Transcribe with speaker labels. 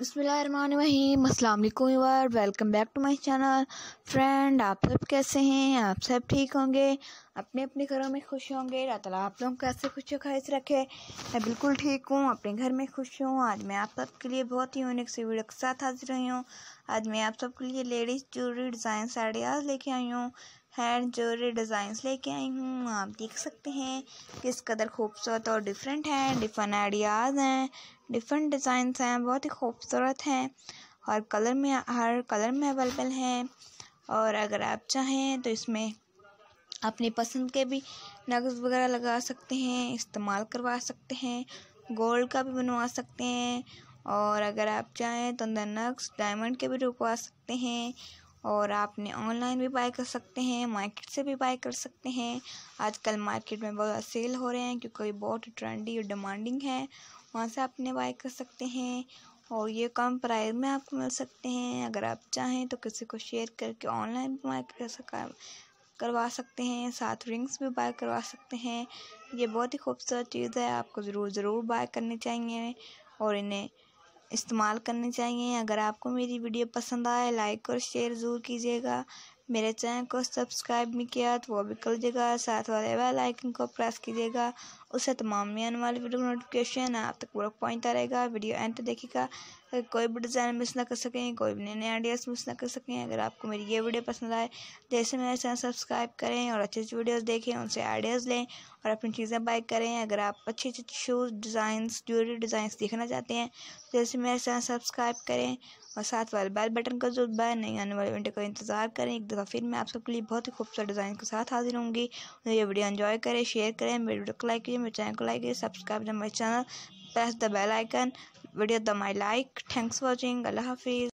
Speaker 1: बसमीम अल्लाम welcome back to my channel friend आप सब कैसे हैं आप सब ठीक होंगे अपने अपने घरों में खुश होंगे तला आप लोग कैसे खुश खैस रखे मैं बिल्कुल ठीक हूँ अपने घर में खुश हूँ आज मैं आप सबके लिए बहुत ही यूनिक से वीडियो के साथ हाजिर हुई हूँ आज मैं आप सबके लिए लेडीज़ ज्वेलरी डिज़ाइन साड़ियाज लेके आई हूँ हैंड ज्वेलरी डिज़ाइंस लेके आई हूँ आप देख सकते हैं किस कदर खूबसूरत और डिफरेंट हैं डिफरेंट आइडियाज़ हैं डिफरेंट डिज़ाइंस हैं बहुत ही खूबसूरत हैं और कलर में हर कलर में अवेलेबल हैं और अगर आप चाहें तो इसमें अपनी पसंद के भी नग्स वगैरह लगा सकते हैं इस्तेमाल करवा सकते हैं गोल्ड का भी बनवा सकते हैं और अगर आप चाहें तो अंदर नक्स डायमंड के भी रुकवा सकते हैं और आपने ऑनलाइन भी बाय कर सकते हैं मार्केट से भी बाय कर सकते हैं आजकल मार्केट में बहुत सेल हो रहे हैं क्योंकि बहुत ट्रेंडी और डिमांडिंग है वहाँ से आपने बाय कर सकते हैं और ये कम प्राइस में आपको मिल सकते हैं अगर आप चाहें तो किसी को शेयर करके ऑनलाइन भी बाय कर सका करवा सकते हैं साथ रिंग्स भी बाय करवा सकते हैं ये बहुत ही खूबसूरत चीज़ है आपको ज़रूर ज़रूर बाय करनी चाहिए और इन्हें इस्तेमाल करने चाहिए अगर आपको मेरी वीडियो पसंद आए लाइक और शेयर ज़रूर कीजिएगा मेरे चैनल को सब्सक्राइब नहीं किया तो वो भी कर दीजिएगा साथ वाले बेल आइकन को प्रेस कीजिएगा उससे तमाम में आने वाली वीडियो नोटिफिकेशन आप तक पूरा पहुँचता रहेगा वीडियो एंड तक देखिएगा कोई भी डिज़ाइन मिस ना कर सकें कोई भी नए नए आइडियाज़ मिस ना कर सकें अगर आपको मेरी ये वीडियो पसंद आए जैसे तो मेरे चैनल सब्सक्राइब करें और अच्छे अच्छी वीडियोज़ देखें उनसे आइडियाज़ लें और अपनी चीज़ें बाय करें अगर आप अच्छी अच्छे शूज़ डिज़ाइंस ज्वेलरी डिज़ाइंस देखना चाहते हैं तो जैसे मेरे चैनल सब्सक्राइब करें और साथ वाले बेल बटन का जो बाय नहीं आने वाले वीडियो का इंतज़ार करें एक दफ़ा फिर मैं आप सबके लिए बहुत ही खूबसूरत डिज़ाइन के साथ हाजिर होंगी ये वीडियो इन्जॉय करें शेयर करें मेरे वीडियो को लाइक कीजिए मेरे चैनल को लाइक कीजिए सब्सक्राइब करें मेरे channel press the bell icon video the my like thanks watching अल्लाह हाफिज़